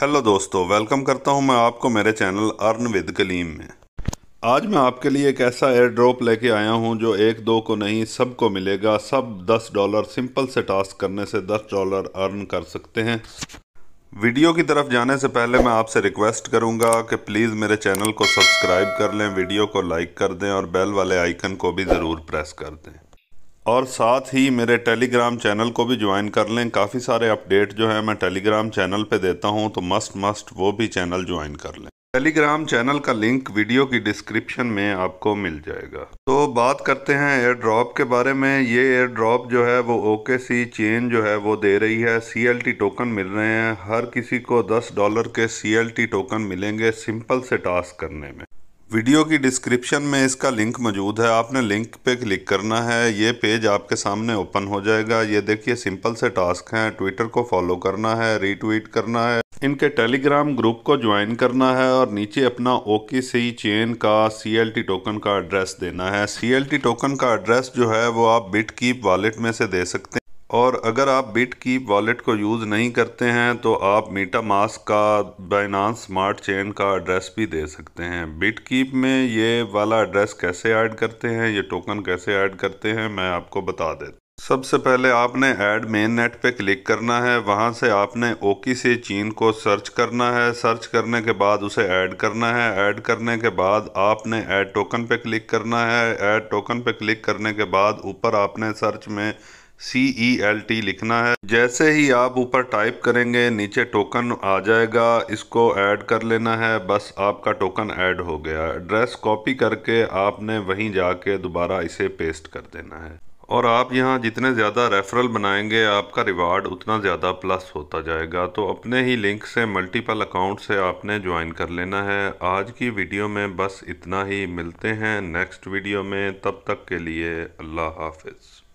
hello दोस्तों welcome करता हूं मैं आपको मेरे चैनल अर्न विद कलीम में आज मैं आपके लिए एक ऐसा एयर ड्रॉप लेके आया हूं जो एक दो को नहीं सबको मिलेगा सब 10 डॉलर सिंपल से टास्क करने से 10 डॉलर अर्न कर सकते हैं वीडियो की तरफ जाने से पहले मैं आपसे रिक्वेस्ट करूंगा कि प्लीज़ मेरे चैनल को सब्सक्राइब कर लें वीडियो को लाइक कर दें और बेल वाले आइकन को भी ज़रूर प्रेस कर दें और साथ ही मेरे टेलीग्राम चैनल को भी ज्वाइन कर लें काफ़ी सारे अपडेट जो है मैं टेलीग्राम चैनल पे देता हूँ तो मस्ट मस्ट वो भी चैनल ज्वाइन कर लें टेलीग्राम चैनल का लिंक वीडियो की डिस्क्रिप्शन में आपको मिल जाएगा तो बात करते हैं एयर ड्रॉप के बारे में ये एयर ड्रॉप जो है वो ओके सी चेन जो है वो दे रही है सी टोकन मिल रहे हैं हर किसी को दस डॉलर के सी टोकन मिलेंगे सिंपल से टास्क करने में वीडियो की डिस्क्रिप्शन में इसका लिंक मौजूद है आपने लिंक पे क्लिक करना है ये पेज आपके सामने ओपन हो जाएगा ये देखिए सिंपल से टास्क हैं ट्विटर को फॉलो करना है रीट्वीट करना है इनके टेलीग्राम ग्रुप को ज्वाइन करना है और नीचे अपना ओके सी चेन का सी टोकन का एड्रेस देना है सी टोकन का एड्रेस जो है वो आप बिट कीप वॉलेट में से दे सकते हैं और अगर आप बिट की वॉलेट को यूज़ नहीं करते हैं तो आप मीटा मास्क का बाइनांस स्मार्ट चेन का एड्रेस भी दे सकते हैं बिट कीप में ये वाला एड्रेस कैसे ऐड करते हैं ये टोकन कैसे ऐड करते हैं मैं आपको बता देता सबसे पहले आपने ऐड मेन नेट पे क्लिक करना है वहाँ से आपने ओकी से चीन को सर्च करना है सर्च करने के बाद उसे ऐड करना है ऐड करने के बाद आपने ऐड टोकन पे क्लिक करना है ऐड टोकन पे क्लिक करने के बाद ऊपर आपने सर्च में सी ई एल टी लिखना है जैसे ही आप ऊपर टाइप करेंगे नीचे टोकन आ जाएगा इसको ऐड कर लेना है बस आपका टोकन ऐड हो गया एड्रेस कॉपी करके आपने वहीं जाके दोबारा इसे पेस्ट कर देना है और आप यहाँ जितने ज़्यादा रेफरल बनाएंगे आपका रिवार्ड उतना ज़्यादा प्लस होता जाएगा तो अपने ही लिंक से मल्टीपल अकाउंट से आपने ज्वाइन कर लेना है आज की वीडियो में बस इतना ही मिलते हैं नेक्स्ट वीडियो में तब तक के लिए अल्लाह हाफिज़